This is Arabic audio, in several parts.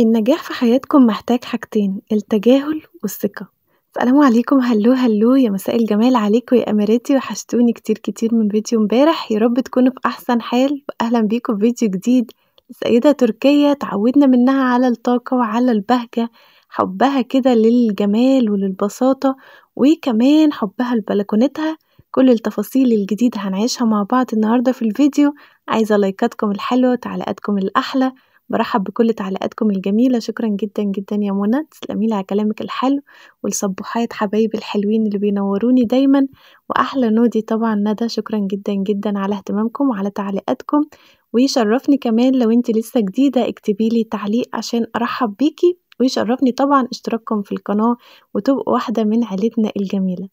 النجاح في حياتكم محتاج حاجتين التجاهل والثقة السلام عليكم هلو هلو يا مساء الجمال عليكم يا اماراتي وحشتوني كتير كتير من فيديو امبارح يا رب تكونوا في احسن حال واهلا بيكم في فيديو جديد السيدة تركية تعودنا منها على الطاقة وعلى البهجة حبها كده للجمال وللبساطة وكمان حبها لبلكونتها كل التفاصيل الجديدة هنعيشها مع بعض النهاردة في الفيديو عايزة لايكاتكم الحلوة وتعليقاتكم الأحلى برحب بكل تعليقاتكم الجميلة شكرا جدا جدا يا منى تسلميلي على كلامك الحلو ولصبحات حبايبي الحلوين اللي بينوروني دايما وأحلى نودي طبعا ندى شكرا جدا جدا على اهتمامكم وعلى تعليقاتكم ويشرفني كمان لو انت لسه جديدة اكتبيلي تعليق عشان أرحب بيكي ويشرفني طبعا اشتراككم في القناة وتبقوا واحدة من عيلتنا الجميلة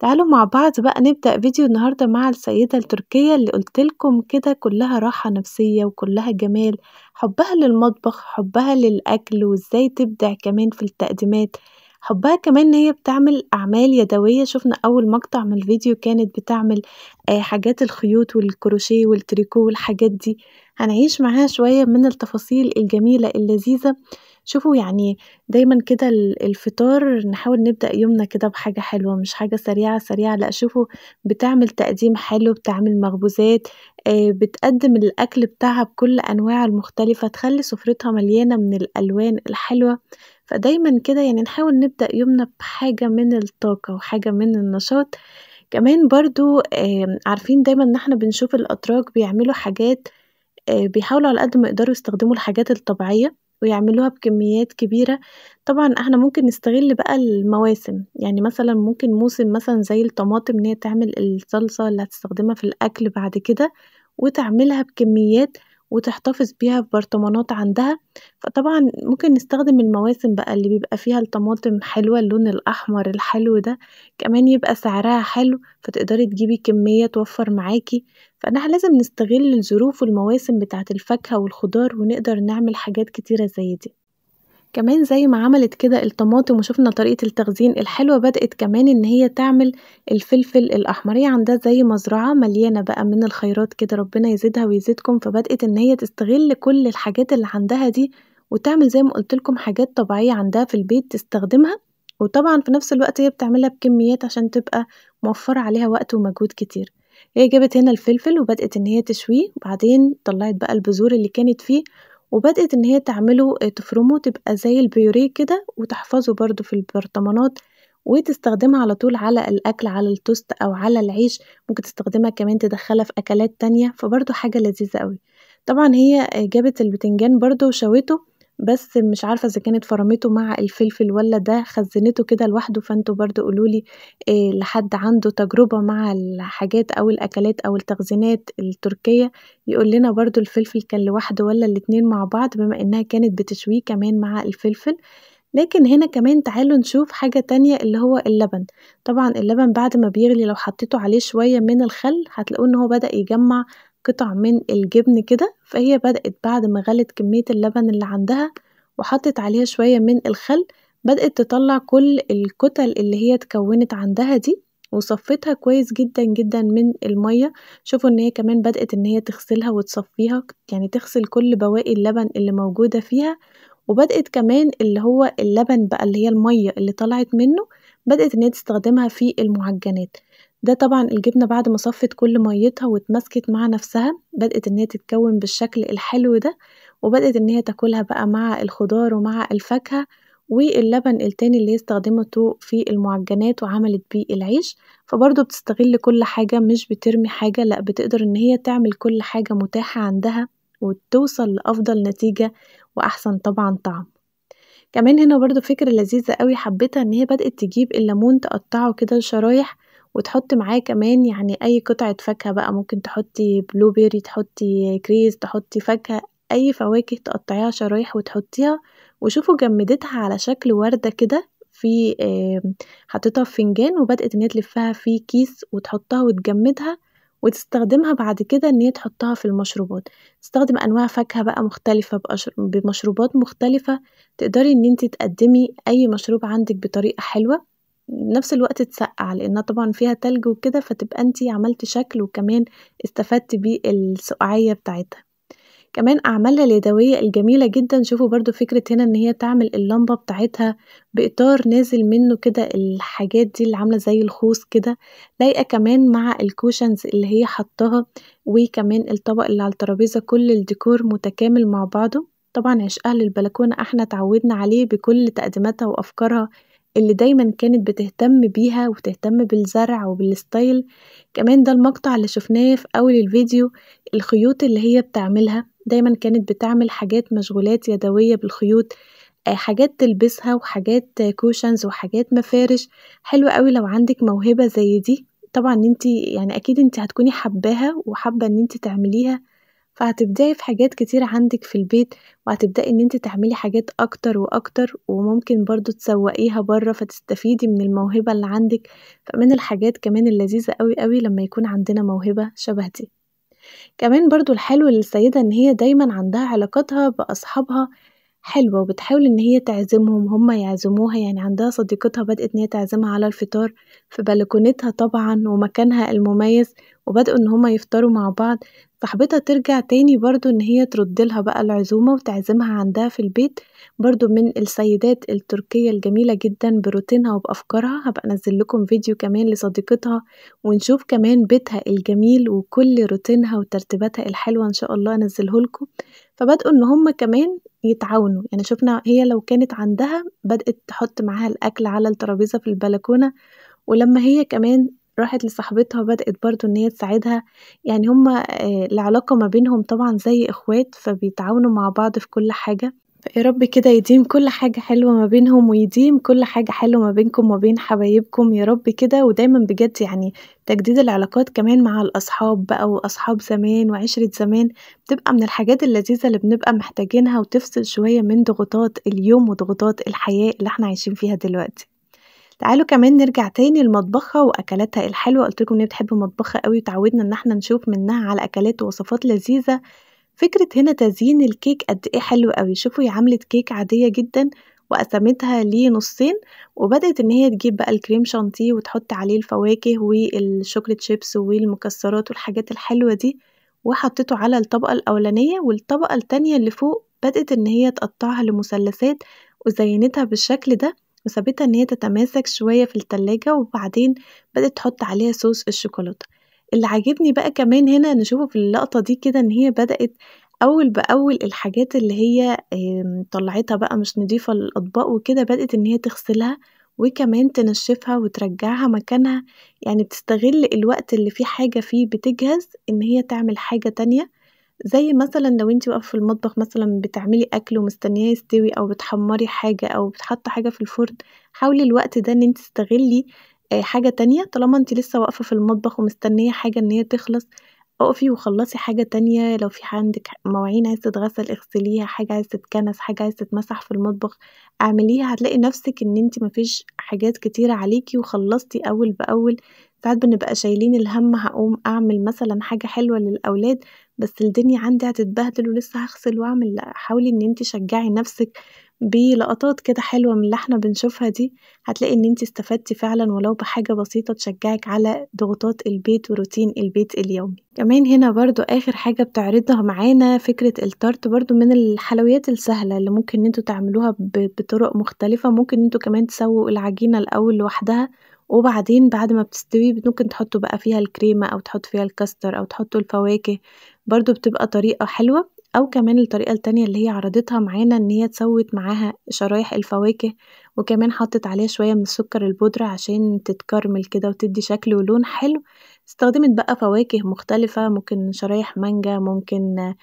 تعالوا مع بعض بقى نبدأ فيديو النهاردة مع السيدة التركية اللي قلت لكم كده كلها راحة نفسية وكلها جمال حبها للمطبخ حبها للأكل وإزاي تبدع كمان في التقديمات حبها كمان ان هي بتعمل اعمال يدويه شفنا اول مقطع من الفيديو كانت بتعمل آه، حاجات الخيوط والكروشيه والتريكو والحاجات دي هنعيش معاها شويه من التفاصيل الجميله اللذيذه شوفوا يعني دايما كده الفطار نحاول نبدأ يومنا كده بحاجة حلوة مش حاجة سريعة سريعة لأ شوفوا بتعمل تقديم حلو بتعمل مخبوزات بتقدم الأكل بتاعها بكل أنواعه المختلفة تخلي سفرتها مليانة من الألوان الحلوة فدايما كده يعني نحاول نبدأ يومنا بحاجة من الطاقة وحاجة من النشاط كمان برضو عارفين دايما ان احنا بنشوف الأتراك بيعملوا حاجات بيحاولوا على قد ما يقدروا يستخدموا الحاجات الطبيعية ويعملوها بكميات كبيرة طبعا احنا ممكن نستغل بقى المواسم يعني مثلا ممكن موسم مثلا زي الطماطم ان هي تعمل الصلصة اللي هتستخدمها في الاكل بعد كده وتعملها بكميات وتحتفظ بيها في برطمانات عندها فطبعا ممكن نستخدم المواسم بقى اللي بيبقى فيها الطماطم حلوة اللون الأحمر الحلو ده كمان يبقى سعرها حلو فتقدري تجيبي كمية توفر معاكي فأنا لازم نستغل الظروف والمواسم بتاعت الفاكهة والخضار ونقدر نعمل حاجات كتيرة زي دي كمان زي ما عملت كده الطماطم وشفنا طريقة التخزين الحلوة بدأت كمان إن هي تعمل الفلفل الأحمر هي عندها زي مزرعة مليانة بقى من الخيرات كده ربنا يزيدها ويزيدكم فبدأت إن هي تستغل كل الحاجات اللي عندها دي وتعمل زي ما لكم حاجات طبيعية عندها في البيت تستخدمها وطبعا في نفس الوقت هي بتعملها بكميات عشان تبقى موفرة عليها وقت ومجهود كتير هي جابت هنا الفلفل وبدأت إن هي تشويه وبعدين طلعت بقى البذور اللي كانت فيه وبدأت إن هي تعمله آه، تفرمه تبقى زي البيوريه كده وتحفظه برضو في البرطمانات وتستخدمها على طول على الأكل على التوست أو على العيش ممكن تستخدمها كمان تدخلها في أكلات تانية فبرضو حاجة لذيذة قوي طبعا هي آه، جابت البتنجان برضو وشوته بس مش عارفة إذا كانت فرمته مع الفلفل ولا ده خزنته كده لوحده فانتوا برضو قولولي إيه لحد عنده تجربة مع الحاجات أو الأكلات أو التخزينات التركية يقول لنا برضو الفلفل كان لوحده ولا الاتنين مع بعض بما إنها كانت بتشويه كمان مع الفلفل لكن هنا كمان تعالوا نشوف حاجة تانية اللي هو اللبن طبعا اللبن بعد ما بيغلي لو حطيته عليه شوية من الخل هتلاقوه ان هو بدأ يجمع قطع من الجبن كده فهي بدأت بعد ما غلت كمية اللبن اللي عندها وحطت عليها شوية من الخل بدأت تطلع كل الكتل اللي هي اتكونت عندها دي وصفتها كويس جدا جدا من المية شوفوا ان هي كمان بدأت ان هي تغسلها وتصفيها يعني تغسل كل بواقي اللبن اللي موجودة فيها وبدأت كمان اللي هو اللبن بقى اللي هي المية اللي طلعت منه بدأت ان هي تستخدمها في المعجنات ده طبعا الجبنة بعد ما صفت كل ميتها واتمسكت مع نفسها بدأت إن هي تتكون بالشكل الحلو ده وبدأت إن هي تاكلها بقى مع الخضار ومع الفاكهة واللبن التاني اللي هي استخدمته في المعجنات وعملت بيه العيش فبرضه بتستغل كل حاجة مش بترمي حاجة لأ بتقدر إن هي تعمل كل حاجة متاحة عندها وتوصل لأفضل نتيجة وأحسن طبعا طعم كمان هنا برضه فكرة لذيذة قوي حبيتها إن هي بدأت تجيب الليمون تقطعه كده شرايح وتحطي معاه كمان يعني أي قطعة فاكهة بقى ممكن تحطي بلو بيري تحطي كريز تحطي فاكهة أي فواكه تقطعيها شرايح وتحطيها وشوفوا جمدتها على شكل وردة كده في حطيتها في فنجان وبدأت ان هي تلفها في كيس وتحطها وتجمدها وتستخدمها بعد كده ان هي تحطها في المشروبات تستخدم انواع فاكهه بقى مختلفه بمشروبات مختلفه تقدري ان انت تقدمي اي مشروب عندك بطريقه حلوه نفس الوقت تسقع لانها طبعا فيها تلج وكده فتبقى انت عملتي شكل وكمان استفدت بيه السقعية بتاعتها كمان اعمالها اليدوية الجميلة جدا شوفوا برضو فكرة هنا ان هي تعمل اللمبة بتاعتها باطار نازل منه كده الحاجات دي اللي عاملة زي الخوص كده لايقة كمان مع الكوشنز اللي هي حطاها وكمان الطبق اللي على الترابيزة كل الديكور متكامل مع بعضه طبعا عشقها للبلكونة احنا اتعودنا عليه بكل تقديماتها وافكارها اللي دايما كانت بتهتم بيها وتهتم بالزرع وبالستايل كمان ده المقطع اللي شفناه في أول الفيديو الخيوط اللي هي بتعملها دايما كانت بتعمل حاجات مشغولات يدوية بالخيوط آه، حاجات تلبسها وحاجات كوشنز وحاجات مفارش حلو قوي لو عندك موهبة زي دي طبعا انت يعني اكيد انت هتكوني حباها وحابة ان انت تعمليها فهتبدأي في حاجات كتير عندِك في البيت، وهتبدأي إن أنتِ تعملي حاجات أكتر وأكتر، وممكن برضو تسوّقيها برّه فتستفيدي من الموهبة اللي عندِك، فمن الحاجات كمان اللذيذة أوي أوي لمّا يكون عندنا موهبة شبه دي، كمان برضو الحلو للسيدة إن هي دايمًا عندها علاقتها بأصحابها حلوة، وبتحاول إن هي تعزمهم، هُم يعزموها، يعني عندها صديقتها بدأت إن هي تعزمها على الفطار في بلكونتها طبعًا ومكانها المميز. وبدأوا إن هما يفطروا مع بعض صاحبتها ترجع تاني برضو إن هي تردلها بقى العزومة وتعزمها عندها في البيت برضو من السيدات التركية الجميلة جدا بروتينها وبأفكارها هبقى نزل لكم فيديو كمان لصديقتها ونشوف كمان بيتها الجميل وكل روتينها وترتيباتها الحلوة إن شاء الله أنزله لكم فبدأوا إن هما كمان يتعاونوا يعني شفنا هي لو كانت عندها بدأت تحط معاها الأكل على الترابيزة في البلكونة ولما هي كمان راحت لصاحبتها وبدأت برضو إن هي تساعدها، يعني هما آه، العلاقة ما بينهم طبعًا زي إخوات، فبيتعاونوا مع بعض في كل حاجة، يا رب كده يديم كل حاجة حلوة ما بينهم، ويديم كل حاجة حلوة ما بينكم وما بين حبايبكم يا رب كده، ودايمًا بجد يعني تجديد العلاقات كمان مع الأصحاب بقى وأصحاب زمان وعِشرة زمان، بتبقى من الحاجات اللذيذة اللي بنبقى محتاجينها وتفصل شوية من ضغوطات اليوم وضغوطات الحياة اللي إحنا عايشين فيها دلوقتي. تعالوا كمان نرجع تاني لمطبخها واكلاتها الحلوه قلت لكم ان بتحب مطبخها قوي وتعودنا ان احنا نشوف منها على اكلات ووصفات لذيذه فكره هنا تزيين الكيك قد ايه حلو قوي شوفوا هي عملت كيك عاديه جدا وقسمتها لنصين وبدأت إن هي تجيب بقى الكريم شانتيه وتحط عليه الفواكه والشوكليت شيبس والمكسرات والحاجات الحلوة دي وحطيته على الطبقة الأولانية والطبقة التانية اللي فوق بدأت إن هي تقطعها لمثلثات وزينتها بالشكل ده وسابتها ان هي تتماسك شويه في التلاجة وبعدين بدأت تحط عليها صوص الشوكولاته اللي عاجبني بقى كمان هنا نشوفه في اللقطه دي كده ان هي بدأت اول باول الحاجات اللي هي طلعتها بقى مش نضيفه للاطباق وكده بدأت ان هي تغسلها وكمان تنشفها وترجعها مكانها يعني بتستغل الوقت اللي فيه حاجه فيه بتجهز ان هي تعمل حاجه تانيه زي مثلا لو انت واقفه في المطبخ مثلا بتعملي اكل ومستنياه يستوي او بتحمري حاجه او بتحطي حاجه في الفرن حاولي الوقت ده ان انت تستغلي آه، حاجه تانيه طالما انت لسه واقفه في المطبخ ومستنيه حاجه ان هي تخلص اقفي وخلصي حاجة تانية لو في عندك مواعين عايز تتغسل اغسليها حاجة عايز تتكنس حاجة عايز تتمسح في المطبخ اعمليها هتلاقي نفسك ان انت مفيش حاجات كتيرة عليكي وخلصتي اول باول ساعات بنبقى شايلين الهم هقوم اعمل مثلا حاجة حلوة للاولاد بس الدنيا عندي هتتبهدل ولسه هغسل واعمل لا حاولي ان انت تشجعي نفسك بلقطات كده حلوة من اللي إحنا بنشوفها دي، هتلاقي إن أنتِ استفدتي فعلًا ولو بحاجة بسيطة تشجّعِك على ضغوطات البيت وروتين البيت اليومي. كمان هنا برضو آخر حاجة بتعرضها معانا فكرة التارت برضو من الحلويات السهلة اللي ممكن انتوا تعملوها بطرق مختلفة، ممكن انتوا كمان تسوّوا العجينة الأول لوحدها، وبعدين بعد ما بتستوي ممكن تحطوا بقى فيها الكريمة أو تحطوا فيها الكاستر أو تحطوا الفواكه، برضو بتبقى طريقة حلوة. أو كمان الطريقة التانية اللي هي عرضتها معانا إن هي تسوِّت معاها شرايح الفواكه، وكمان حطِّت عليها شوية من السكر البودرة عشان تتكرمل كده وتدّي شكل ولون حلو. استخدمت بقى فواكه مختلفة ممكن شرايح مانجا ممكن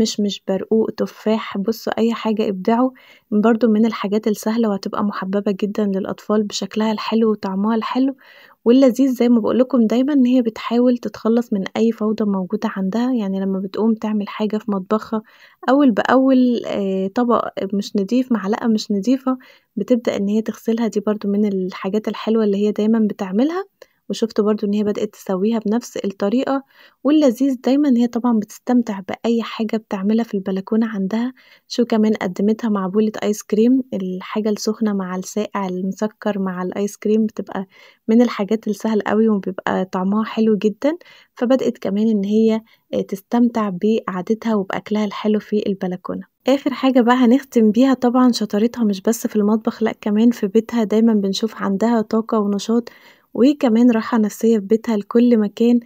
مشمش آه، برقوق تفاح بصوا اي حاجة ابدعوا برضو من الحاجات السهلة وهتبقى محببة جدا للأطفال بشكلها الحلو وطعمها الحلو واللذيذ زي ما بقولكم دايما ان هي بتحاول تتخلص من اي فوضى موجودة عندها يعني لما بتقوم تعمل حاجة في مطبخها اول باول آه، طبق مش نضيف معلقة مش نضيفة بتبدأ ان هي تغسلها دي برضو من الحاجات الحلوة اللي هي دايما بتعملها وشفت برضو ان هي بدأت تسويها بنفس الطريقة واللذيذ دايما ان هي طبعا بتستمتع بأي حاجة بتعملها في البلكونة عندها شو كمان قدمتها مع بولة ايس كريم الحاجة السخنة مع الساقع المسكر مع الايس كريم بتبقى من الحاجات السهل قوي وبيبقى طعمها حلو جدا فبدأت كمان ان هي آه، تستمتع بقعدتها وبأكلها الحلو في البلكونة اخر حاجة بقى هنختم بيها طبعا شطارتها مش بس في المطبخ لا كمان في بيتها دايما بنشوف عندها طاقة ونشاط وكمان راحة نفسية في بيتها لكل مكان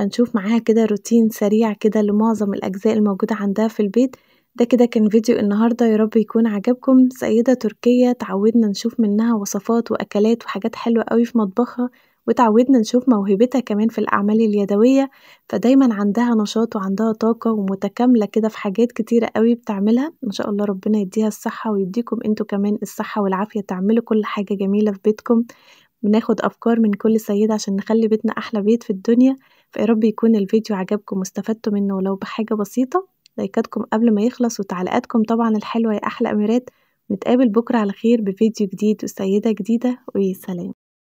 نشوف معاها كده روتين سريع كده لمعظم الأجزاء الموجودة عندها في البيت ده كده كان فيديو النهاردة يا رب يكون عجبكم سيدة تركية تعودنا نشوف منها وصفات وأكلات وحاجات حلوة قوي في مطبخها وتعودنا نشوف موهبتها كمان في الأعمال اليدوية فدايما عندها نشاط وعندها طاقة ومتكاملة كده في حاجات كتيرة قوي بتعملها إن شاء الله ربنا يديها الصحة ويديكم انتوا كمان الصحة والعافية تعملوا كل حاجة جميلة في بيتكم بناخد أفكار من كل سيدة عشان نخلي بيتنا أحلى بيت في الدنيا فيا رب يكون الفيديو عجبكم واستفدتوا منه ولو بحاجة بسيطة لايكاتكم قبل ما يخلص وتعليقاتكم طبعا الحلوة يا أحلى أميرات نتقابل بكرة على خير بفيديو جديد وسيدة جديدة ويسلام